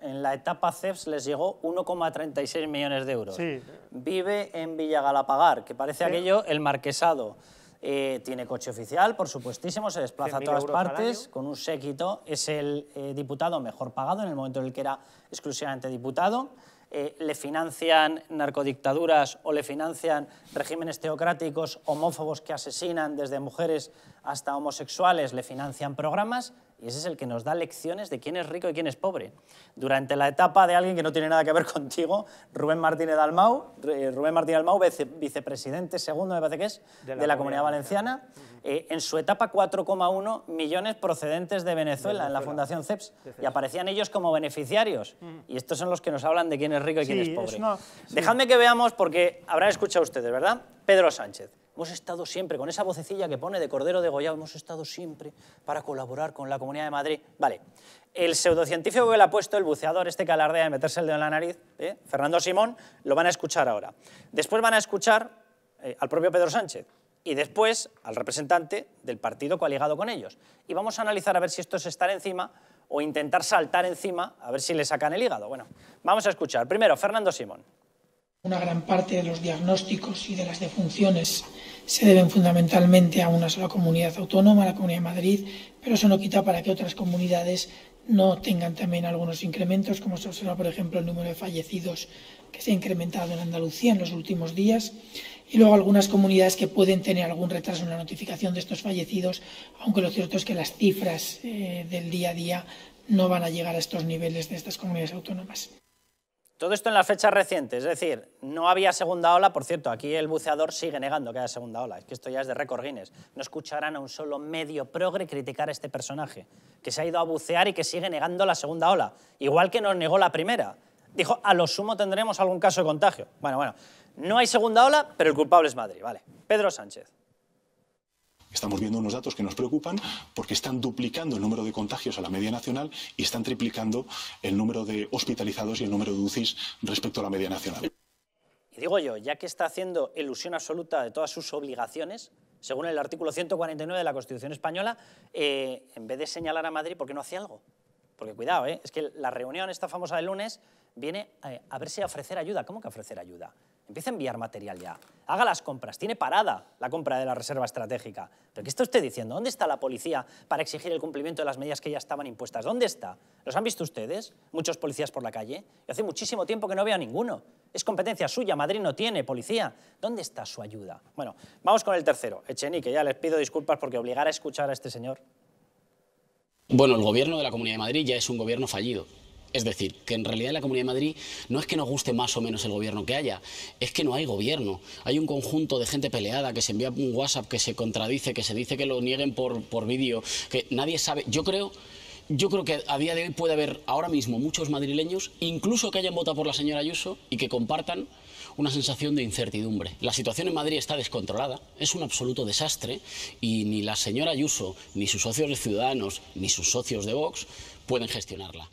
en la etapa CEPS les llegó 1,36 millones de euros. Vive en Villagalapagar, que parece aquello el marquesado. Eh, tiene coche oficial, por supuestísimo, se desplaza a todas partes con un séquito. Es el eh, diputado mejor pagado en el momento en el que era exclusivamente diputado. Eh, le financian narcodictaduras o le financian regímenes teocráticos homófobos que asesinan desde mujeres hasta homosexuales, le financian programas y ese es el que nos da lecciones de quién es rico y quién es pobre. Durante la etapa de alguien que no tiene nada que ver contigo, Rubén Martínez Dalmau, eh, Rubén Martínez Dalmau, vicepresidente segundo, me parece que es, de la, de la Comunidad Valenciana, eh, en su etapa 4,1 millones procedentes de Venezuela, en la Fundación CEPS, y aparecían ellos como beneficiarios. Mm. Y estos son los que nos hablan de quién es rico y quién es pobre. Dejadme que veamos, porque habrán escuchado ustedes, ¿verdad? Pedro Sánchez. Hemos estado siempre, con esa vocecilla que pone de Cordero de Goya, hemos estado siempre para colaborar con la Comunidad de Madrid. Vale, el pseudocientífico que le ha puesto el buceador, este que alardea de meterse el dedo en la nariz, ¿eh? Fernando Simón, lo van a escuchar ahora. Después van a escuchar eh, al propio Pedro Sánchez y después al representante del partido coaligado con ellos. Y vamos a analizar a ver si esto es estar encima o intentar saltar encima a ver si le sacan el hígado. Bueno, vamos a escuchar. Primero, Fernando Simón. Una gran parte de los diagnósticos y de las defunciones se deben fundamentalmente a una sola comunidad autónoma, la Comunidad de Madrid, pero eso no quita para que otras comunidades no tengan también algunos incrementos, como se observa, por ejemplo, el número de fallecidos que se ha incrementado en Andalucía en los últimos días, y luego algunas comunidades que pueden tener algún retraso en la notificación de estos fallecidos, aunque lo cierto es que las cifras eh, del día a día no van a llegar a estos niveles de estas comunidades autónomas. Todo esto en las fechas recientes, es decir, no había segunda ola, por cierto, aquí el buceador sigue negando que haya segunda ola, es que esto ya es de récord Guinness. No escucharán a un solo medio progre criticar a este personaje, que se ha ido a bucear y que sigue negando la segunda ola, igual que nos negó la primera. Dijo, a lo sumo tendremos algún caso de contagio. Bueno, bueno, no hay segunda ola, pero el culpable es Madrid, vale. Pedro Sánchez. Estamos viendo unos datos que nos preocupan porque están duplicando el número de contagios a la media nacional y están triplicando el número de hospitalizados y el número de UCIs respecto a la media nacional. Y digo yo, ya que está haciendo ilusión absoluta de todas sus obligaciones, según el artículo 149 de la Constitución española, eh, en vez de señalar a Madrid, ¿por qué no hace algo? Porque cuidado, eh, es que la reunión esta famosa de lunes viene eh, a, a verse a ofrecer ayuda. ¿Cómo que ofrecer ayuda? Empieza a enviar material ya. Haga las compras. Tiene parada la compra de la reserva estratégica. ¿Pero qué está usted diciendo? ¿Dónde está la policía para exigir el cumplimiento de las medidas que ya estaban impuestas? ¿Dónde está? ¿Los han visto ustedes? Muchos policías por la calle. Y hace muchísimo tiempo que no veo a ninguno. Es competencia suya. Madrid no tiene policía. ¿Dónde está su ayuda? Bueno, vamos con el tercero. Echenique, ya les pido disculpas porque obligar a escuchar a este señor. Bueno, el gobierno de la Comunidad de Madrid ya es un gobierno fallido. Es decir, que en realidad en la Comunidad de Madrid no es que nos guste más o menos el gobierno que haya, es que no hay gobierno. Hay un conjunto de gente peleada que se envía un WhatsApp, que se contradice, que se dice que lo nieguen por, vídeo, que nadie sabe. Yo creo yo creo que a día de hoy puede haber ahora mismo muchos madrileños, incluso que hayan votado por la señora Ayuso y que compartan una sensación de incertidumbre. La situación en Madrid está descontrolada, es un absoluto desastre y ni la señora Ayuso, ni sus socios de Ciudadanos, ni sus socios de Vox pueden gestionarla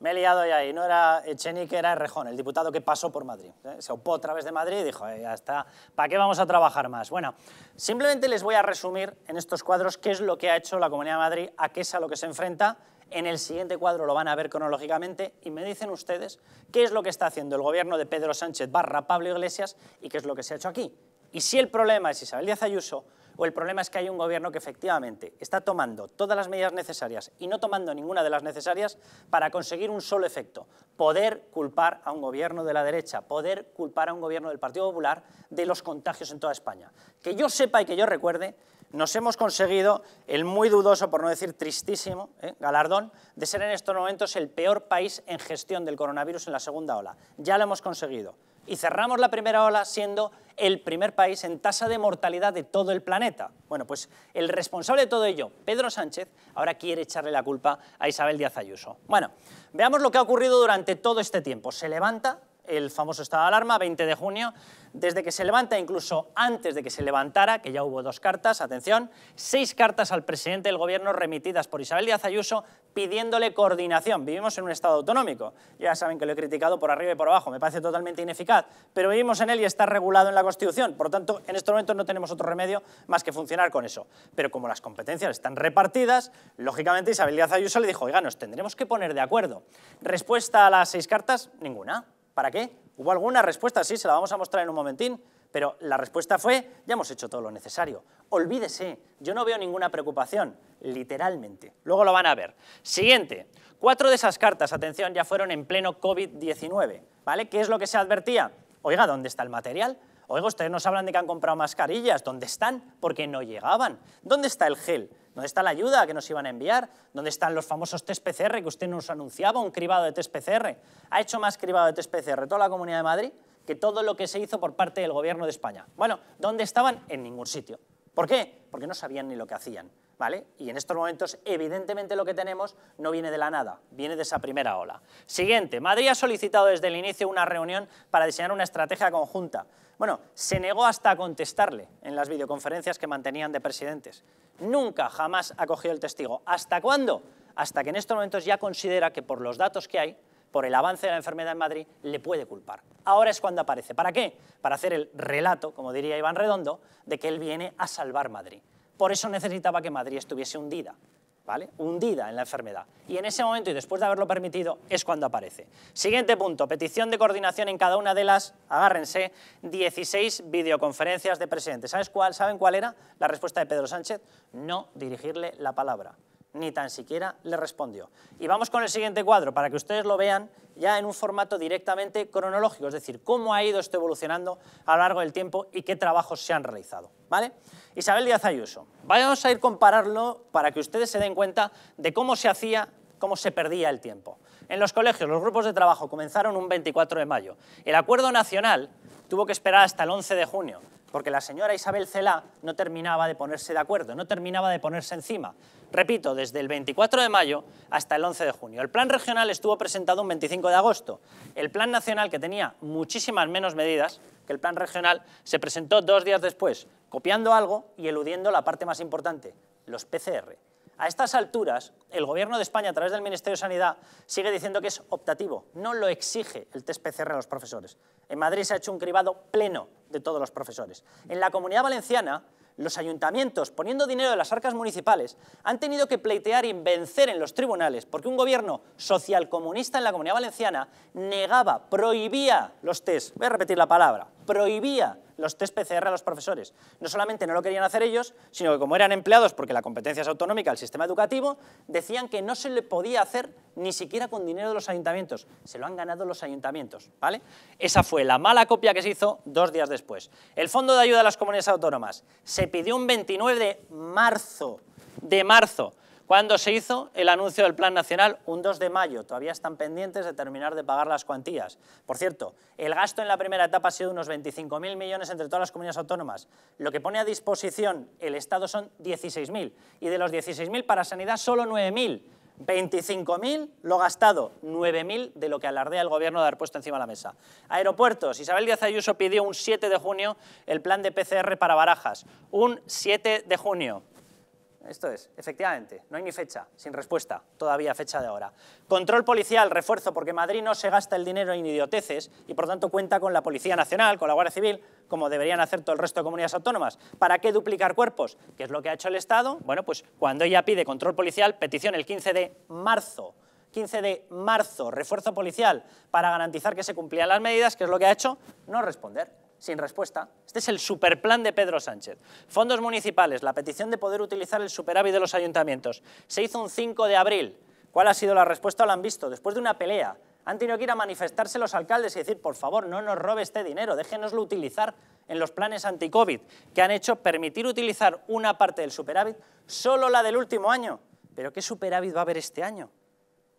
me he liado ya ahí, no era Echenique, era Rejón, el diputado que pasó por Madrid. Eh, se opó a través de Madrid y dijo, eh, ya está, ¿para qué vamos a trabajar más? Bueno, simplemente les voy a resumir en estos cuadros qué es lo que ha hecho la Comunidad de Madrid, a qué es a lo que se enfrenta. En el siguiente cuadro lo van a ver cronológicamente y me dicen ustedes qué es lo que está haciendo el gobierno de Pedro Sánchez barra Pablo Iglesias y qué es lo que se ha hecho aquí. Y si el problema es Isabel Díaz Ayuso, o el problema es que hay un gobierno que efectivamente está tomando todas las medidas necesarias y no tomando ninguna de las necesarias para conseguir un solo efecto, poder culpar a un gobierno de la derecha, poder culpar a un gobierno del Partido Popular de los contagios en toda España. Que yo sepa y que yo recuerde, nos hemos conseguido el muy dudoso, por no decir tristísimo, ¿eh? galardón de ser en estos momentos el peor país en gestión del coronavirus en la segunda ola. Ya lo hemos conseguido. Y cerramos la primera ola siendo el primer país en tasa de mortalidad de todo el planeta. Bueno, pues el responsable de todo ello, Pedro Sánchez, ahora quiere echarle la culpa a Isabel Díaz Ayuso. Bueno, veamos lo que ha ocurrido durante todo este tiempo. Se levanta el famoso estado de alarma, 20 de junio, desde que se levanta, incluso antes de que se levantara, que ya hubo dos cartas, atención, seis cartas al presidente del gobierno remitidas por Isabel Díaz Ayuso pidiéndole coordinación. Vivimos en un estado autonómico, ya saben que lo he criticado por arriba y por abajo, me parece totalmente ineficaz, pero vivimos en él y está regulado en la Constitución, por tanto, en este momento no tenemos otro remedio más que funcionar con eso. Pero como las competencias están repartidas, lógicamente Isabel Díaz Ayuso le dijo, oiga, nos tendremos que poner de acuerdo. Respuesta a las seis cartas, ninguna. ¿Para qué? Hubo alguna respuesta, sí, se la vamos a mostrar en un momentín, pero la respuesta fue, ya hemos hecho todo lo necesario. Olvídese, yo no veo ninguna preocupación, literalmente. Luego lo van a ver. Siguiente, cuatro de esas cartas, atención, ya fueron en pleno COVID-19, ¿vale? ¿Qué es lo que se advertía? Oiga, ¿dónde está el material? Oiga, ustedes nos hablan de que han comprado mascarillas, ¿dónde están? Porque no llegaban. ¿Dónde está el gel? ¿Dónde está la ayuda que nos iban a enviar? ¿Dónde están los famosos test PCR que usted nos anunciaba, un cribado de test PCR? Ha hecho más cribado de test PCR toda la Comunidad de Madrid que todo lo que se hizo por parte del Gobierno de España. Bueno, ¿dónde estaban? En ningún sitio. ¿Por qué? Porque no sabían ni lo que hacían. ¿Vale? Y en estos momentos, evidentemente, lo que tenemos no viene de la nada, viene de esa primera ola. Siguiente, Madrid ha solicitado desde el inicio una reunión para diseñar una estrategia conjunta. Bueno, se negó hasta a contestarle en las videoconferencias que mantenían de presidentes nunca jamás ha cogido el testigo. ¿Hasta cuándo? Hasta que en estos momentos ya considera que por los datos que hay, por el avance de la enfermedad en Madrid, le puede culpar. Ahora es cuando aparece. ¿Para qué? Para hacer el relato, como diría Iván Redondo, de que él viene a salvar Madrid. Por eso necesitaba que Madrid estuviese hundida. ¿vale? Hundida en la enfermedad. Y en ese momento, y después de haberlo permitido, es cuando aparece. Siguiente punto, petición de coordinación en cada una de las, agárrense, 16 videoconferencias de presidente. ¿Sabes cuál, ¿Saben cuál era la respuesta de Pedro Sánchez? No dirigirle la palabra ni tan siquiera le respondió. Y vamos con el siguiente cuadro para que ustedes lo vean ya en un formato directamente cronológico, es decir, cómo ha ido esto evolucionando a lo largo del tiempo y qué trabajos se han realizado. ¿vale? Isabel Díaz Ayuso, vamos a ir compararlo para que ustedes se den cuenta de cómo se hacía, cómo se perdía el tiempo. En los colegios, los grupos de trabajo comenzaron un 24 de mayo. El acuerdo nacional tuvo que esperar hasta el 11 de junio porque la señora Isabel Cela no terminaba de ponerse de acuerdo, no terminaba de ponerse encima. Repito, desde el 24 de mayo hasta el 11 de junio. El plan regional estuvo presentado un 25 de agosto. El plan nacional, que tenía muchísimas menos medidas que el plan regional, se presentó dos días después, copiando algo y eludiendo la parte más importante, los PCR. A estas alturas, el Gobierno de España, a través del Ministerio de Sanidad, sigue diciendo que es optativo. No lo exige el test PCR a los profesores. En Madrid se ha hecho un cribado pleno de todos los profesores. En la Comunidad Valenciana, los ayuntamientos, poniendo dinero de las arcas municipales, han tenido que pleitear y vencer en los tribunales porque un gobierno socialcomunista en la Comunidad Valenciana negaba, prohibía los test. Voy a repetir la palabra prohibía los test PCR a los profesores. No solamente no lo querían hacer ellos, sino que como eran empleados, porque la competencia es autonómica el sistema educativo, decían que no se le podía hacer ni siquiera con dinero de los ayuntamientos. Se lo han ganado los ayuntamientos, ¿vale? Esa fue la mala copia que se hizo dos días después. El Fondo de Ayuda a las Comunidades Autónomas se pidió un 29 de marzo, de marzo, ¿Cuándo se hizo el anuncio del Plan Nacional? Un 2 de mayo. Todavía están pendientes de terminar de pagar las cuantías. Por cierto, el gasto en la primera etapa ha sido unos 25.000 millones entre todas las comunidades autónomas. Lo que pone a disposición el Estado son 16.000. Y de los 16.000 para sanidad, solo 9.000. 25.000 lo gastado, 9.000 de lo que alardea el gobierno de haber puesto encima de la mesa. Aeropuertos, Isabel Díaz Ayuso pidió un 7 de junio el plan de PCR para Barajas, un 7 de junio. Esto es, efectivamente, no hay ni fecha, sin respuesta, todavía fecha de ahora. Control policial, refuerzo, porque Madrid no se gasta el dinero en idioteces y por tanto cuenta con la Policía Nacional, con la Guardia Civil, como deberían hacer todo el resto de comunidades autónomas. ¿Para qué duplicar cuerpos? ¿Qué es lo que ha hecho el Estado? Bueno, pues cuando ella pide control policial, petición el 15 de marzo. 15 de marzo, refuerzo policial, para garantizar que se cumplían las medidas, ¿qué es lo que ha hecho? No responder sin respuesta. Este es el superplan de Pedro Sánchez. Fondos municipales, la petición de poder utilizar el superávit de los ayuntamientos. Se hizo un 5 de abril. ¿Cuál ha sido la respuesta? Lo han visto, después de una pelea. Han tenido que ir a manifestarse los alcaldes y decir, por favor, no nos robe este dinero, déjenoslo utilizar en los planes anti-COVID, que han hecho permitir utilizar una parte del superávit, solo la del último año. ¿Pero qué superávit va a haber este año?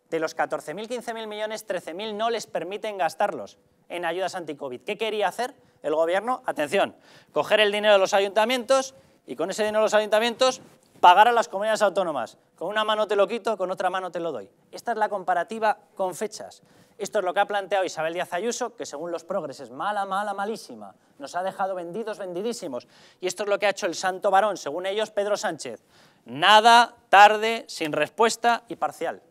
De los 14.000, 15.000 millones, 13.000 no les permiten gastarlos en ayudas anti-COVID. ¿Qué quería hacer el gobierno? Atención, coger el dinero de los ayuntamientos y con ese dinero de los ayuntamientos pagar a las comunidades autónomas. Con una mano te lo quito, con otra mano te lo doy. Esta es la comparativa con fechas. Esto es lo que ha planteado Isabel Díaz Ayuso, que según los progreses mala, mala, malísima. Nos ha dejado vendidos, vendidísimos. Y esto es lo que ha hecho el santo varón, según ellos, Pedro Sánchez. Nada, tarde, sin respuesta y parcial.